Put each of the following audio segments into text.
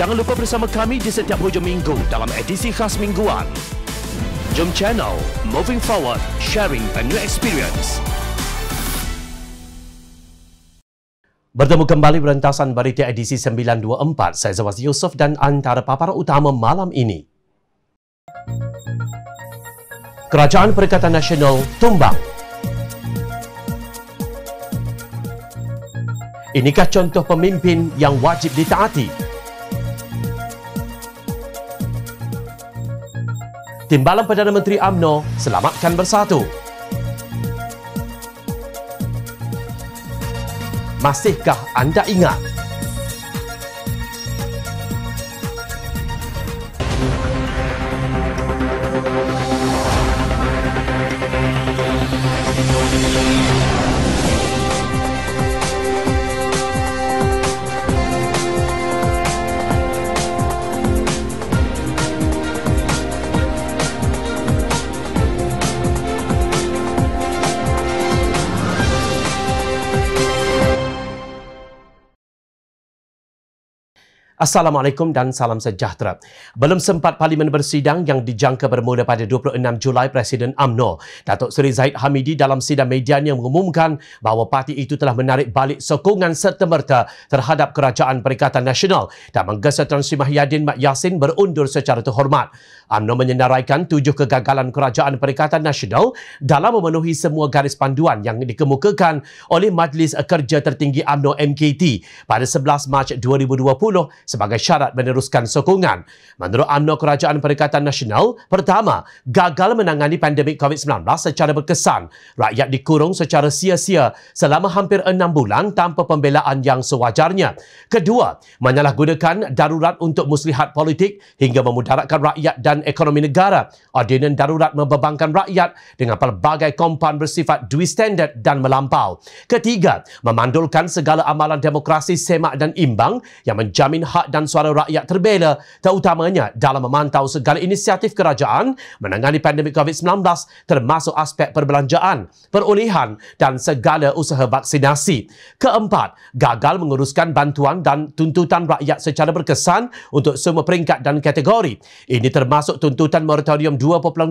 Jangan lupa bersama kami di setiap hujung minggu dalam edisi khas mingguan. Jom channel Moving Forward, sharing a new experience. Bertemu kembali berentasan berita edisi 924. Saya Zawaz Yusof dan antara paparan utama malam ini. Kerajaan Perikatan Nasional tumbang. Inikah contoh pemimpin yang wajib ditaati? Timbalan Perdana Menteri AMNO Selamatkan Bersatu. Masihkah anda ingat Assalamualaikum dan salam sejahtera. Belum sempat Parlimen bersidang yang dijangka bermula pada 26 Julai Presiden AMNO, Datuk Seri Zaid Hamidi dalam sidang medianya mengumumkan bahawa parti itu telah menarik balik sokongan serta merta terhadap Kerajaan Perikatan Nasional dan menggesa Tuan Sri Mahyadin Mat Yassin berundur secara terhormat. UMNO menyenaraikan tujuh kegagalan Kerajaan Perikatan Nasional dalam memenuhi semua garis panduan yang dikemukakan oleh Majlis Kerja Tertinggi UMNO MKT pada 11 Mac 2020 sebagai syarat meneruskan sokongan. Menurut UMNO Kerajaan Perikatan Nasional, pertama, gagal menangani pandemik COVID-19 secara berkesan. Rakyat dikurung secara sia-sia selama hampir enam bulan tanpa pembelaan yang sewajarnya. Kedua, menyalahgunakan darurat untuk muslihat politik hingga memudaratkan rakyat dan ekonomi negara. Ordinan darurat membebankan rakyat dengan pelbagai kompan bersifat dui standard dan melampau. Ketiga, memandulkan segala amalan demokrasi semak dan imbang yang menjamin hak dan suara rakyat terbela terutamanya dalam memantau segala inisiatif kerajaan menangani pandemik COVID-19 termasuk aspek perbelanjaan, perolehan dan segala usaha vaksinasi. Keempat, gagal menguruskan bantuan dan tuntutan rakyat secara berkesan untuk semua peringkat dan kategori. Ini termasuk termasuk tuntutan moratorium 2.0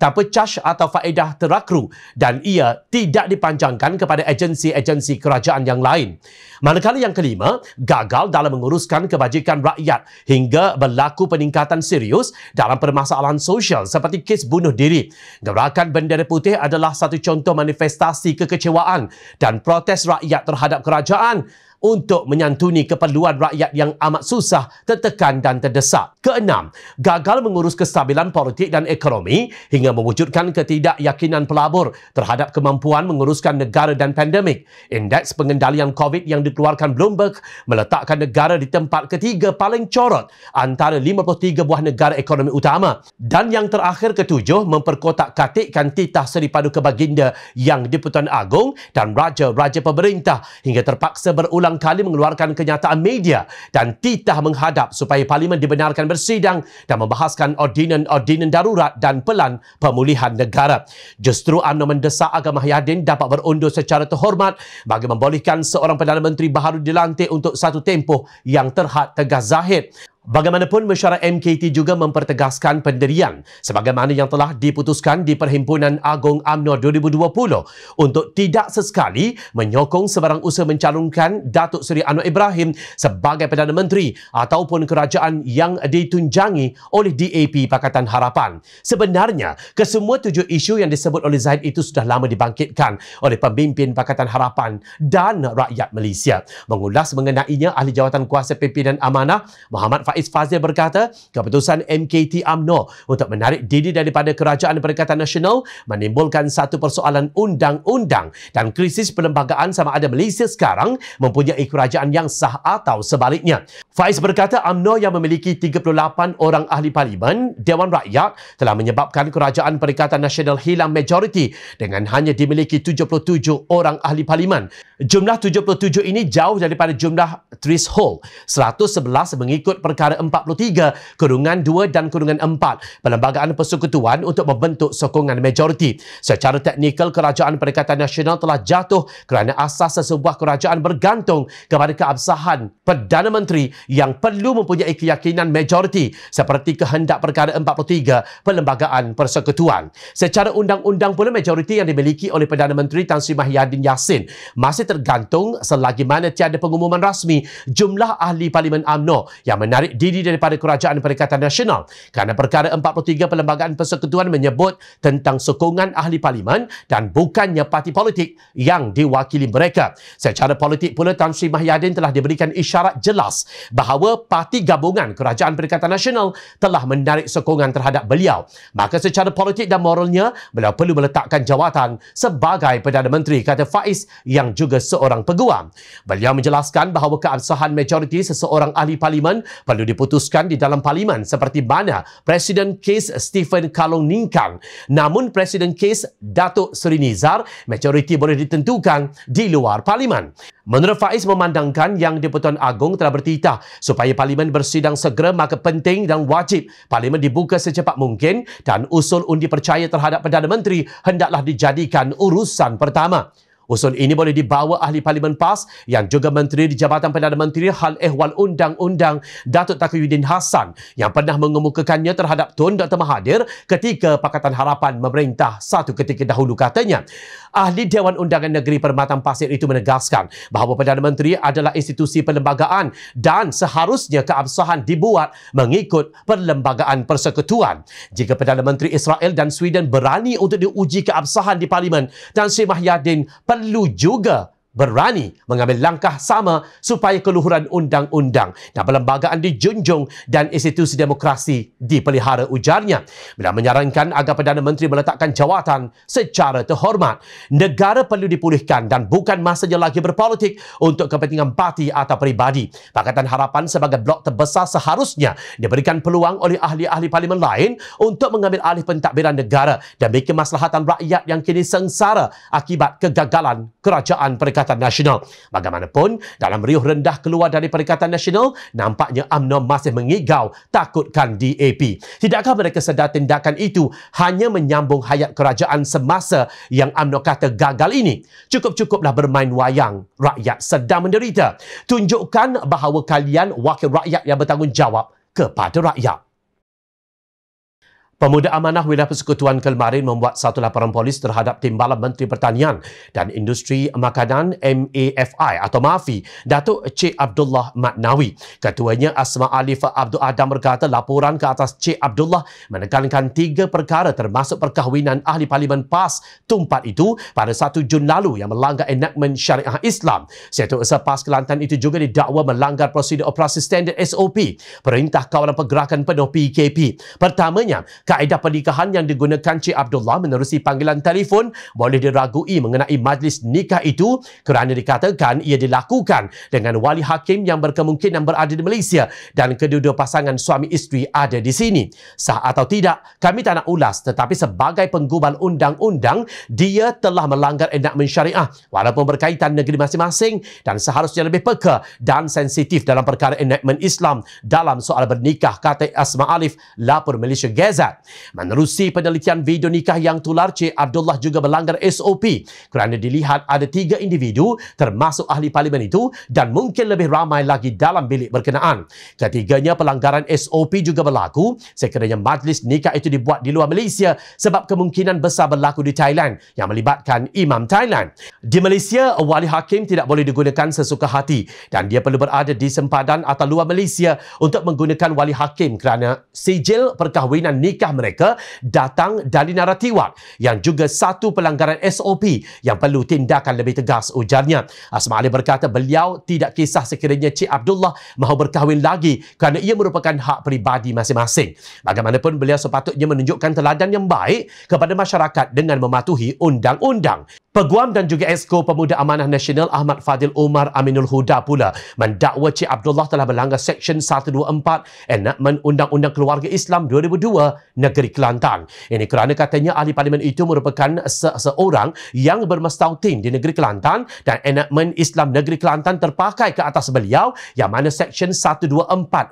tanpa cash atau faedah terakru dan ia tidak dipanjangkan kepada agensi-agensi kerajaan yang lain. Manakala yang kelima, gagal dalam menguruskan kebajikan rakyat hingga berlaku peningkatan serius dalam permasalahan sosial seperti kes bunuh diri. Gerakan bendera putih adalah satu contoh manifestasi kekecewaan dan protes rakyat terhadap kerajaan untuk menyantuni keperluan rakyat yang amat susah, tertekan dan terdesak. Keenam, gagal mengurus kestabilan politik dan ekonomi hingga mewujudkan ketidakyakinan pelabur terhadap kemampuan menguruskan negara dan pandemik. Indeks pengendalian COVID yang dikeluarkan Bloomberg meletakkan negara di tempat ketiga paling corot antara 53 buah negara ekonomi utama. Dan yang terakhir ketujuh, memperkotak-katikkan titah Seri Paduka Baginda yang di Putuan Agong dan Raja-Raja Pemerintah hingga terpaksa berulang berulang kali mengeluarkan kenyataan media dan titah menghadap supaya parlimen dibenarkan bersidang dan membahaskan ordinan-ordinan darurat dan pelan pemulihan negara. Justru UMNO mendesak agar Mahyadin dapat berundur secara terhormat bagi membolehkan seorang Perdana Menteri baru dilantik untuk satu tempoh yang terhad tegas zahid. Bagaimanapun, mesyuarat MKT juga mempertegaskan pendirian sebagaimana yang telah diputuskan di Perhimpunan Agong UMNO 2020 untuk tidak sesekali menyokong sebarang usaha mencalonkan Datuk Seri Anwar Ibrahim sebagai Perdana Menteri ataupun kerajaan yang ditunjangi oleh DAP Pakatan Harapan. Sebenarnya, kesemua tujuh isu yang disebut oleh Zaid itu sudah lama dibangkitkan oleh pemimpin Pakatan Harapan dan rakyat Malaysia. Mengulas mengenainya ahli jawatan kuasa pimpinan amanah Muhammad Faiz Fazil berkata, keputusan MKT AMNO untuk menarik diri daripada Kerajaan Perikatan Nasional menimbulkan satu persoalan undang-undang dan krisis perlembagaan sama ada Malaysia sekarang mempunyai kerajaan yang sah atau sebaliknya. Faiz berkata AMNO yang memiliki 38 orang ahli parlimen, Dewan Rakyat telah menyebabkan Kerajaan Perikatan Nasional hilang majoriti dengan hanya dimiliki 77 orang ahli parlimen. Jumlah 77 ini jauh daripada jumlah threshold 111 mengikut perkataan perkara 43 kurungan 2 dan kurungan 4 Perlembagaan Persekutuan untuk membentuk sokongan majoriti. Secara teknikal, Kerajaan Perikatan Nasional telah jatuh kerana asas sebuah kerajaan bergantung kepada keabsahan Perdana Menteri yang perlu mempunyai keyakinan majoriti seperti kehendak perkara 43 Perlembagaan Persekutuan. Secara undang-undang pula majoriti yang dimiliki oleh Perdana Menteri Tan Sri Mahyadin Yassin masih tergantung selagi mana tiada pengumuman rasmi jumlah ahli Parlimen AMNO yang menarik menarik diri daripada Kerajaan Perikatan Nasional kerana perkara 43 Perlembagaan Persekutuan menyebut tentang sokongan ahli parlimen dan bukannya parti politik yang diwakili mereka. Secara politik pula Tan Sri Mahyadin telah diberikan isyarat jelas bahawa parti gabungan Kerajaan Perikatan Nasional telah menarik sokongan terhadap beliau. Maka secara politik dan moralnya beliau perlu meletakkan jawatan sebagai Perdana Menteri kata Faiz yang juga seorang peguam. Beliau menjelaskan bahawa keabsahan majoriti seseorang ahli parlimen perlu baru diputuskan di dalam parlimen seperti mana Presiden Kes Stephen Kalong Ningkang. Namun Presiden Kes Datuk Seri Nizar, majoriti boleh ditentukan di luar parlimen. Menurut Faiz memandangkan yang di-Pertuan Agong telah bertitah supaya parlimen bersidang segera maka penting dan wajib parlimen dibuka secepat mungkin dan usul undi percaya terhadap Perdana Menteri hendaklah dijadikan urusan pertama. Usul ini boleh dibawa ahli parlimen PAS yang juga menteri di Jabatan Perdana Menteri Hal Ehwal Undang-Undang Datuk Takuyuddin Hassan yang pernah mengemukakannya terhadap Tun Dr. Mahathir ketika Pakatan Harapan memerintah satu ketika dahulu katanya. Ahli Dewan Undangan Negeri Perempatan Pasir itu menegaskan bahawa Perdana Menteri adalah institusi perlembagaan dan seharusnya keabsahan dibuat mengikut perlembagaan persekutuan. Jika Perdana Menteri Israel dan Sweden berani untuk diuji keabsahan di Parlimen, Tan Sri Mahyadin perlu juga berani mengambil langkah sama supaya keluhuran undang-undang dan perlembagaan dijunjung dan institusi demokrasi dipelihara ujarnya. beliau menyarankan agar Perdana Menteri meletakkan jawatan secara terhormat, negara perlu dipulihkan dan bukan masanya lagi berpolitik untuk kepentingan parti atau peribadi. Pakatan Harapan sebagai blok terbesar seharusnya diberikan peluang oleh ahli-ahli parlimen lain untuk mengambil alih pentadbiran negara dan bikin maslahatan rakyat yang kini sengsara akibat kegagalan kerajaan perikatan Perikatan Nasional. Bagaimanapun, dalam riuh rendah keluar dari Perikatan Nasional, nampaknya UMNO masih mengigau takutkan DAP. Tidakkah mereka sedar tindakan itu hanya menyambung hayat kerajaan semasa yang UMNO kata gagal ini? Cukup-cukuplah bermain wayang. Rakyat sedang menderita. Tunjukkan bahawa kalian wakil rakyat yang bertanggungjawab kepada rakyat. Pemuda Amanah Wilayah Persekutuan Kelmarin membuat satu laporan polis terhadap Timbalan Menteri Pertanian dan Industri Makanan MAFI atau MAFI, Datuk Cik Abdullah Matnawi. Ketuanya Asma Alif Abdul Adam berkata laporan ke atas Cik Abdullah menekankan tiga perkara termasuk perkahwinan Ahli Parlimen PAS Tumpat itu pada 1 Jun lalu yang melanggar enakmen syariah Islam. Setu Usaha PAS Kelantan itu juga didakwa melanggar prosedur operasi standard SOP Perintah Kawalan Pergerakan Penuh PKP. Pertamanya, Kaedah pernikahan yang digunakan Cik Abdullah menerusi panggilan telefon boleh diragui mengenai majlis nikah itu kerana dikatakan ia dilakukan dengan wali hakim yang berkemungkinan berada di Malaysia dan kedua-dua pasangan suami isteri ada di sini. Sah atau tidak, kami tak nak ulas tetapi sebagai penggubal undang-undang, dia telah melanggar enak mensyariah walaupun berkaitan negeri masing-masing dan seharusnya lebih peka dan sensitif dalam perkara enakmen Islam dalam soal bernikah kata Asma Alif lapor Malaysia Gazette. Menerusi penelitian video nikah yang tular, Cik Abdullah juga melanggar SOP kerana dilihat ada tiga individu termasuk ahli parlimen itu dan mungkin lebih ramai lagi dalam bilik berkenaan. Ketiganya, pelanggaran SOP juga berlaku sekiranya majlis nikah itu dibuat di luar Malaysia sebab kemungkinan besar berlaku di Thailand yang melibatkan imam Thailand. Di Malaysia, wali hakim tidak boleh digunakan sesuka hati dan dia perlu berada di sempadan atau luar Malaysia untuk menggunakan wali hakim kerana sijil perkahwinan nikah ayah mereka datang dari naratiwak yang juga satu pelanggaran SOP yang perlu tindakan lebih tegas ujarnya. Asma Ali berkata beliau tidak kisah sekiranya Cik Abdullah mahu berkahwin lagi kerana ia merupakan hak peribadi masing-masing. Bagaimanapun beliau sepatutnya menunjukkan teladan yang baik kepada masyarakat dengan mematuhi undang-undang. Peguam dan juga Esko Pemuda Amanah Nasional Ahmad Fadil Umar Aminul Huda pula mendakwa Cik Abdullah telah melanggar Seksyen 124 Enakmen Undang-Undang Keluarga Islam 2002 negeri Kelantan. Ini kerana katanya ahli parlimen itu merupakan seorang yang bermestautin di negeri Kelantan dan enakmen Islam negeri Kelantan terpakai ke atas beliau yang mana Seksyen 124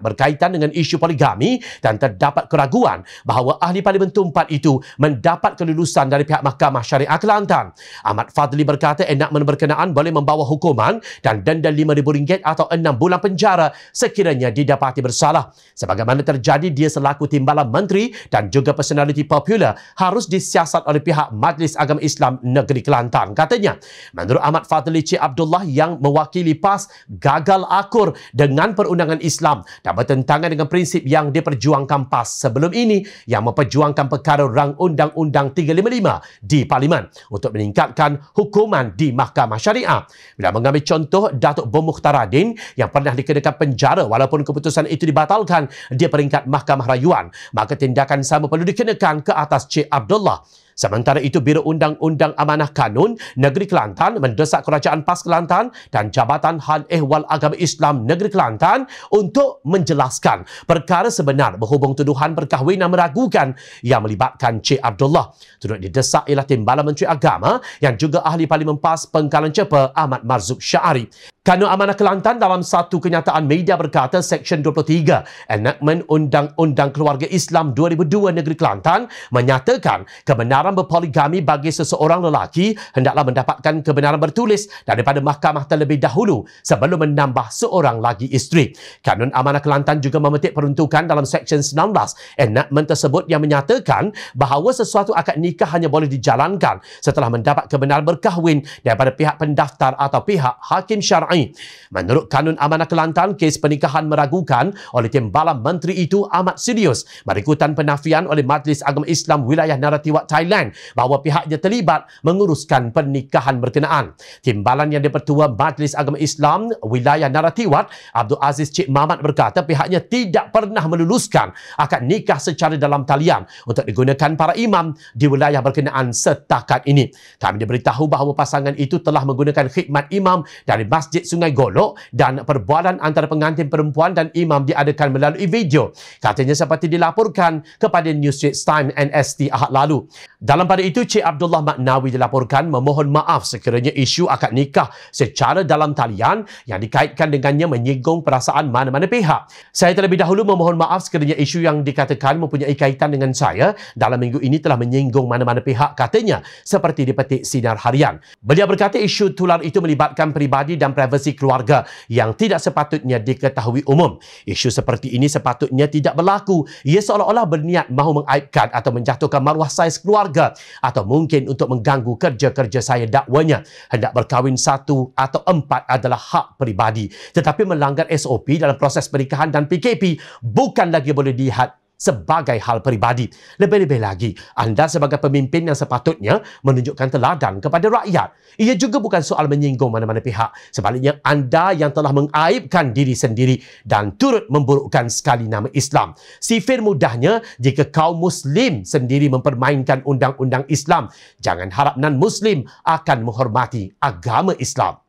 berkaitan dengan isu poligami dan terdapat keraguan bahawa ahli parlimen tumpat itu mendapat kelulusan dari pihak Mahkamah Syariah Kelantan. Ahmad Fadli berkata enakmen berkenaan boleh membawa hukuman dan denda RM5,000 atau enam bulan penjara sekiranya didapati bersalah. Sebagaimana terjadi dia selaku timbalan menteri dan juga personaliti popular harus disiasat oleh pihak Majlis Agama Islam Negeri Kelantan katanya. Menurut Ahmad Fadli Cik Abdullah yang mewakili PAS gagal akur dengan perundangan Islam dan bertentangan dengan prinsip yang diperjuangkan PAS sebelum ini yang memperjuangkan perkara rang Undang-Undang 355 di Parlimen untuk meningkatkan hukuman di Mahkamah Syariah. Bila mengambil contoh Datuk Bom Mukhtaradin yang pernah dikenakan penjara walaupun keputusan itu dibatalkan di peringkat Mahkamah Rayuan, maka tindakan dikenakan sama perlu dikenakan ke atas Cik Abdullah. Sementara itu, Biro Undang-Undang Amanah Kanun Negeri Kelantan mendesak Kerajaan PAS Kelantan dan Jabatan Hal Ehwal Agama Islam Negeri Kelantan untuk menjelaskan perkara sebenar berhubung tuduhan perkahwinan meragukan yang melibatkan Cik Abdullah. Tuduhan didesak ialah Timbalan Menteri Agama yang juga Ahli Parlimen PAS Pengkalan Cepa Ahmad Marzuk Syari. Tanu Amanah Kelantan dalam satu kenyataan media berkata Seksyen 23 Enactment Undang-Undang Keluarga Islam 2002 Negeri Kelantan menyatakan kebenaran berpoligami bagi seseorang lelaki hendaklah mendapatkan kebenaran bertulis daripada mahkamah terlebih dahulu sebelum menambah seorang lagi isteri. Kanun Amanah Kelantan juga memetik peruntukan dalam Seksyen 19 Enactment tersebut yang menyatakan bahawa sesuatu akad nikah hanya boleh dijalankan setelah mendapat kebenaran berkahwin daripada pihak pendaftar atau pihak hakim syar'i ramai. Menurut Kanun Amanah Kelantan, kes pernikahan meragukan oleh timbalan menteri itu amat serius. Berikutan penafian oleh Majlis Agama Islam Wilayah Naratiwat Thailand bahawa pihaknya terlibat menguruskan pernikahan berkenaan. Timbalan yang dipertua Majlis Agama Islam Wilayah Naratiwat, Abdul Aziz Cik Mamat berkata pihaknya tidak pernah meluluskan akad nikah secara dalam talian untuk digunakan para imam di wilayah berkenaan setakat ini. Kami diberitahu bahawa pasangan itu telah menggunakan khidmat imam dari Masjid Sungai Golok dan perbualan antara pengantin perempuan dan imam diadakan melalui video. Katanya seperti dilaporkan kepada New Straits Times NST ahad lalu. Dalam pada itu, Cik Abdullah Maknawi dilaporkan memohon maaf sekiranya isu akad nikah secara dalam talian yang dikaitkan dengannya menyinggung perasaan mana-mana pihak. Saya terlebih dahulu memohon maaf sekiranya isu yang dikatakan mempunyai kaitan dengan saya dalam minggu ini telah menyinggung mana-mana pihak katanya seperti dipetik sinar harian. Beliau berkata isu tular itu melibatkan peribadi dan pribadi privasi keluarga yang tidak sepatutnya diketahui umum. Isu seperti ini sepatutnya tidak berlaku. Ia seolah-olah berniat mahu mengaibkan atau menjatuhkan maruah saiz keluarga atau mungkin untuk mengganggu kerja-kerja saya dakwanya. Hendak berkahwin satu atau empat adalah hak peribadi. Tetapi melanggar SOP dalam proses pernikahan dan PKP bukan lagi boleh dilihat sebagai hal peribadi. Lebih-lebih lagi, anda sebagai pemimpin yang sepatutnya menunjukkan teladan kepada rakyat. Ia juga bukan soal menyinggung mana-mana pihak. Sebaliknya, anda yang telah mengaibkan diri sendiri dan turut memburukkan sekali nama Islam. Sifir mudahnya jika kaum Muslim sendiri mempermainkan undang-undang Islam. Jangan harap non-Muslim akan menghormati agama Islam.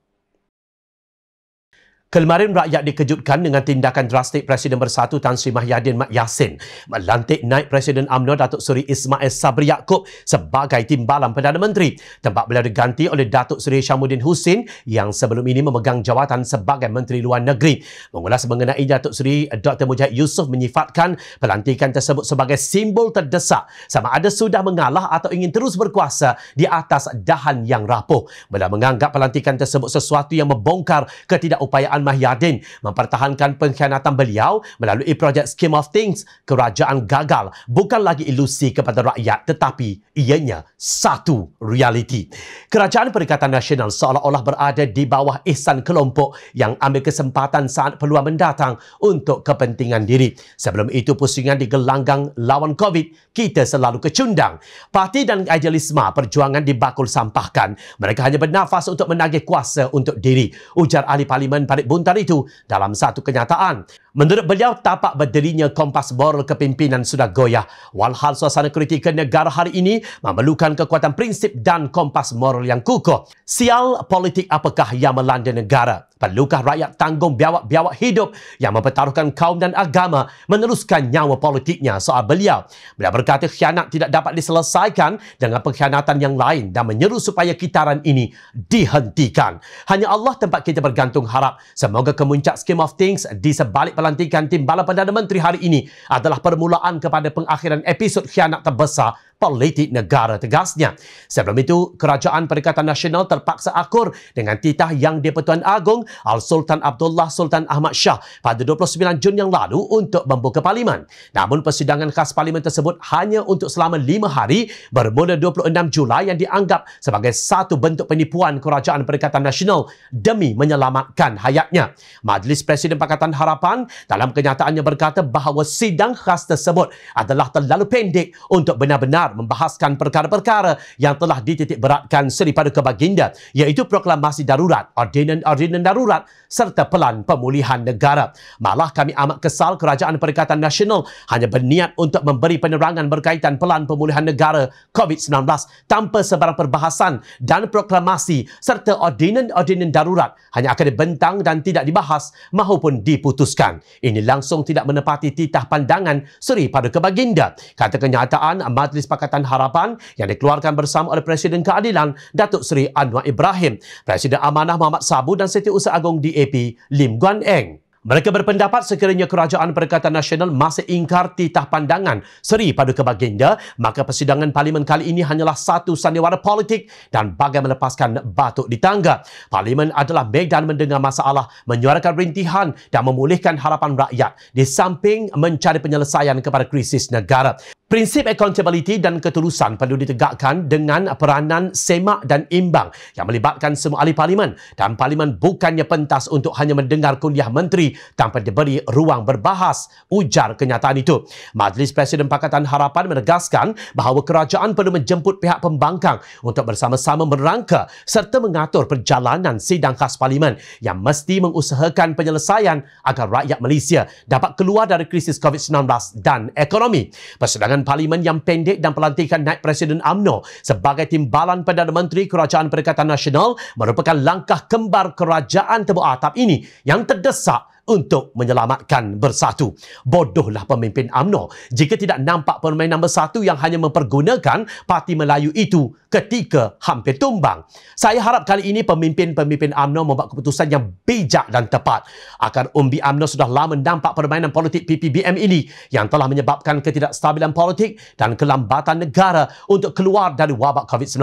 Kelmarin rakyat dikejutkan dengan tindakan drastik Presiden Bersatu Tan Sri Mahyadin Mak Yassin melantik naik Presiden UMNO Datuk Seri Ismail Sabri Yaakob sebagai timbalan Perdana Menteri. Tempat beliau diganti oleh Datuk Seri Syamuddin Hussein yang sebelum ini memegang jawatan sebagai Menteri Luar Negeri. Mengulas mengenai Datuk Seri Dr. Mujahid Yusof menyifatkan pelantikan tersebut sebagai simbol terdesak sama ada sudah mengalah atau ingin terus berkuasa di atas dahan yang rapuh. Beliau menganggap pelantikan tersebut sesuatu yang membongkar ketidakupayaan kerajaan Mahyardin mempertahankan pengkhianatan beliau melalui projek Scheme of Things, kerajaan gagal bukan lagi ilusi kepada rakyat tetapi ianya satu realiti. Kerajaan Perikatan Nasional seolah-olah berada di bawah ihsan kelompok yang ambil kesempatan saat peluang mendatang untuk kepentingan diri. Sebelum itu pusingan di gelanggang lawan COVID kita selalu kecundang. Parti dan idealisme perjuangan dibakul sampahkan. Mereka hanya bernafas untuk menagih kuasa untuk diri. Ujar ahli parlimen Parit buntar itu dalam satu kenyataan. Menurut beliau, tapak berdirinya kompas moral kepimpinan sudah goyah. Walhal suasana kritikan negara hari ini memerlukan kekuatan prinsip dan kompas moral yang kukuh. Sial politik apakah yang melanda negara? Perlukah rakyat tanggung biawak-biawak hidup yang mempertaruhkan kaum dan agama meneruskan nyawa politiknya soal beliau? Beliau berkata khianat tidak dapat diselesaikan dengan pengkhianatan yang lain dan menyeru supaya kitaran ini dihentikan. Hanya Allah tempat kita bergantung harap semoga kemuncak scheme of things di sebalik pelantikan timbalan Perdana Menteri hari ini adalah permulaan kepada pengakhiran episod khianat terbesar politik negara tegasnya. Sebelum itu, Kerajaan Perikatan Nasional terpaksa akur dengan titah yang di-Pertuan Agong Al-Sultan Abdullah Sultan Ahmad Shah pada 29 Jun yang lalu untuk membuka parlimen. Namun persidangan khas parlimen tersebut hanya untuk selama lima hari bermula 26 Julai yang dianggap sebagai satu bentuk penipuan Kerajaan Perikatan Nasional demi menyelamatkan hayatnya. Majlis Presiden Pakatan Harapan dalam kenyataannya berkata bahawa sidang khas tersebut adalah terlalu pendek untuk benar-benar benar membahaskan perkara-perkara yang telah dititik beratkan pada kebaginda iaitu proklamasi darurat, ordinan-ordinan darurat serta pelan pemulihan negara. Malah kami amat kesal Kerajaan Perikatan Nasional hanya berniat untuk memberi penerangan berkaitan pelan pemulihan negara COVID-19 tanpa sebarang perbahasan dan proklamasi serta ordinan-ordinan darurat hanya akan dibentang dan tidak dibahas maupun diputuskan. Ini langsung tidak menepati titah pandangan Seri pada kebaginda. Kata kenyataan Majlis Pakatan Pakatan Harapan yang dikeluarkan bersama oleh Presiden Keadilan Datuk Seri Anwar Ibrahim, Presiden Amanah Muhammad Sabu dan Setiausaha Agong DAP Lim Guan Eng. Mereka berpendapat sekiranya Kerajaan Perikatan Nasional masih ingkar titah pandangan Seri Paduka Baginda, maka persidangan Parlimen kali ini hanyalah satu sandiwara politik dan bagai melepaskan batuk di tangga. Parlimen adalah medan mendengar masalah, menyuarakan rintihan dan memulihkan harapan rakyat di samping mencari penyelesaian kepada krisis negara. Prinsip accountability dan ketulusan perlu ditegakkan dengan peranan semak dan imbang yang melibatkan semua ahli parlimen dan parlimen bukannya pentas untuk hanya mendengar kuliah menteri tanpa diberi ruang berbahas ujar kenyataan itu. Majlis Presiden Pakatan Harapan menegaskan bahawa kerajaan perlu menjemput pihak pembangkang untuk bersama-sama merangka serta mengatur perjalanan sidang khas parlimen yang mesti mengusahakan penyelesaian agar rakyat Malaysia dapat keluar dari krisis COVID-19 dan ekonomi. Persedangan dan Parlimen yang pendek dan pelantikan naik Presiden AMNO sebagai timbalan Perdana Menteri Kerajaan Perikatan Nasional merupakan langkah kembar kerajaan tebu atap ini yang terdesak untuk menyelamatkan bersatu. Bodohlah pemimpin AMNO jika tidak nampak permainan nombor satu yang hanya mempergunakan parti Melayu itu ketika hampir tumbang. Saya harap kali ini pemimpin-pemimpin AMNO membuat keputusan yang bijak dan tepat. Akar umbi AMNO sudah lama nampak permainan politik PPBM ini yang telah menyebabkan ketidakstabilan politik dan kelambatan negara untuk keluar dari wabak COVID-19,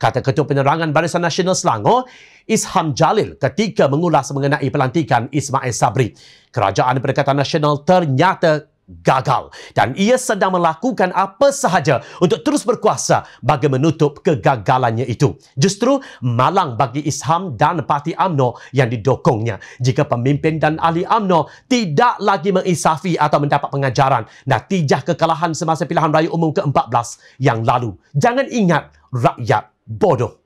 kata Ketua Penerangan Barisan Nasional Selangor, Isham Jalil ketika mengulas mengenai pelantikan Ismail Sabri. Kerajaan Perikatan Nasional ternyata gagal dan ia sedang melakukan apa sahaja untuk terus berkuasa bagi menutup kegagalannya itu. Justru malang bagi Isham dan parti AMNO yang didokongnya jika pemimpin dan ahli AMNO tidak lagi mengisafi atau mendapat pengajaran natijah kekalahan semasa pilihan raya umum ke-14 yang lalu. Jangan ingat rakyat bodoh.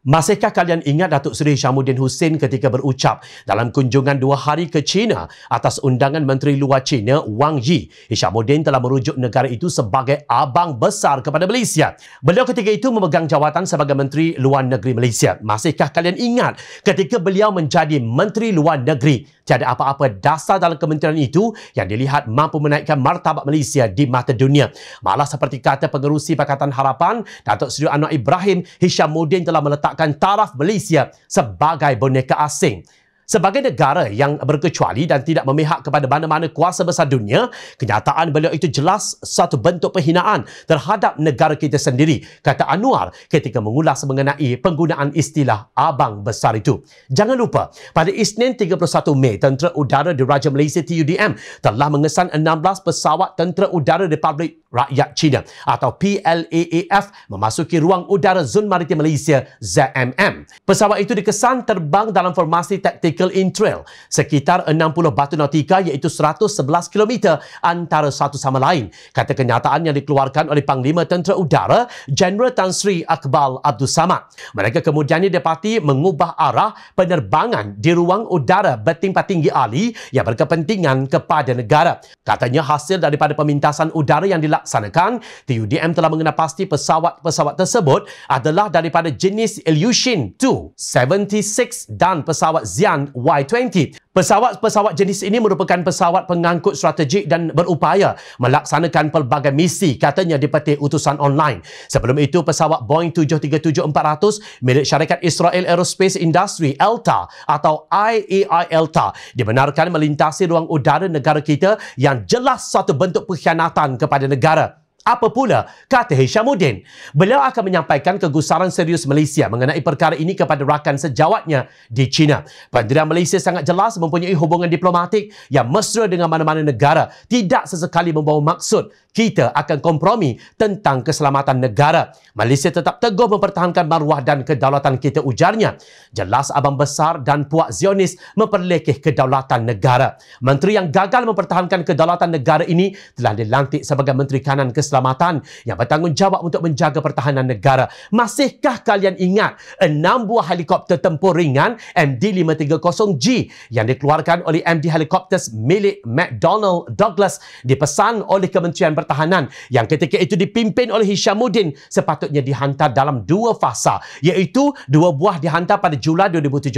Masihkah kalian ingat Datuk Seri Syamuddin Hussein ketika berucap dalam kunjungan dua hari ke China atas undangan Menteri Luar China Wang Yi? Syamuddin telah merujuk negara itu sebagai abang besar kepada Malaysia. Beliau ketika itu memegang jawatan sebagai Menteri Luar Negeri Malaysia. Masihkah kalian ingat ketika beliau menjadi Menteri Luar Negeri? Tiada apa-apa dasar dalam kementerian itu yang dilihat mampu menaikkan martabat Malaysia di mata dunia. Malah seperti kata pengerusi Pakatan Harapan, Datuk Seri Anwar Ibrahim, Hishamuddin telah meletak meletakkan taraf Malaysia sebagai boneka asing. Sebagai negara yang berkecuali dan tidak memihak kepada mana-mana kuasa besar dunia, kenyataan beliau itu jelas satu bentuk penghinaan terhadap negara kita sendiri, kata Anwar ketika mengulas mengenai penggunaan istilah Abang Besar itu. Jangan lupa, pada Isnin 31 Mei, Tentera Udara di Diraja Malaysia TUDM telah mengesan 16 pesawat Tentera Udara Republik Rakyat China atau PLAAF memasuki ruang udara Zon Maritim Malaysia ZMM. Pesawat itu dikesan terbang dalam formasi taktik Nautical Intrail sekitar 60 batu nautika iaitu 111 km antara satu sama lain. Kata kenyataan yang dikeluarkan oleh Panglima Tentera Udara General Tan Sri Akbal Abdul Samad. Mereka kemudian dapati mengubah arah penerbangan di ruang udara bertingkat tinggi Ali yang berkepentingan kepada negara. Katanya hasil daripada pemintasan udara yang dilaksanakan, TUDM telah mengenal pasti pesawat-pesawat tersebut adalah daripada jenis Ilyushin 2, 76 dan pesawat Zian Y-20. Pesawat-pesawat jenis ini merupakan pesawat pengangkut strategik dan berupaya melaksanakan pelbagai misi, katanya di peti utusan online. Sebelum itu, pesawat Boeing 737-400 milik syarikat Israel Aerospace Industry, ELTA atau IAI ELTA, e dibenarkan melintasi ruang udara negara kita yang jelas satu bentuk pengkhianatan kepada negara. Apa pula kata Hishamuddin? Beliau akan menyampaikan kegusaran serius Malaysia mengenai perkara ini kepada rakan sejawatnya di China. Pendirian Malaysia sangat jelas mempunyai hubungan diplomatik yang mesra dengan mana-mana negara tidak sesekali membawa maksud kita akan kompromi tentang keselamatan negara. Malaysia tetap teguh mempertahankan maruah dan kedaulatan kita ujarnya. Jelas Abang Besar dan Puak Zionis memperlekeh kedaulatan negara. Menteri yang gagal mempertahankan kedaulatan negara ini telah dilantik sebagai Menteri Kanan Keselamatan yang bertanggungjawab untuk menjaga pertahanan negara. Masihkah kalian ingat enam buah helikopter tempur ringan MD-530G yang dikeluarkan oleh MD Helicopters milik McDonnell Douglas dipesan oleh Kementerian pertahanan yang ketika itu dipimpin oleh Hishamuddin sepatutnya dihantar dalam dua fasa iaitu dua buah dihantar pada Julai 2017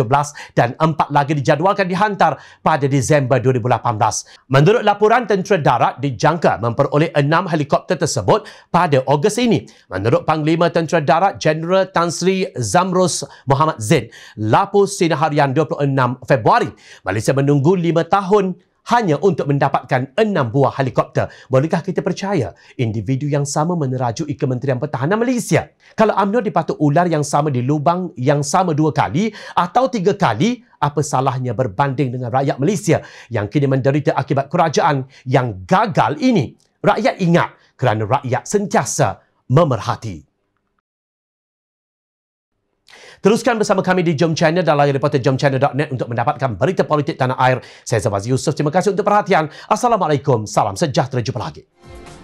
dan empat lagi dijadualkan dihantar pada Disember 2018. Menurut laporan tentera darat dijangka memperoleh enam helikopter tersebut pada Ogos ini. Menurut Panglima Tentera Darat General Tan Sri Zamrus Muhammad Zain, Lapus Sinaharian 26 Februari. Malaysia menunggu lima tahun hanya untuk mendapatkan enam buah helikopter. Bolehkah kita percaya individu yang sama menerajui Kementerian Pertahanan Malaysia? Kalau UMNO dipatut ular yang sama di lubang yang sama dua kali atau tiga kali, apa salahnya berbanding dengan rakyat Malaysia yang kini menderita akibat kerajaan yang gagal ini? Rakyat ingat kerana rakyat sentiasa memerhati. Teruskan bersama kami di Jom China dan layar reporter jomchina.net untuk mendapatkan berita politik tanah air. Saya Zawaz Yusof. Terima kasih untuk perhatian. Assalamualaikum. Salam sejahtera. Jumpa lagi.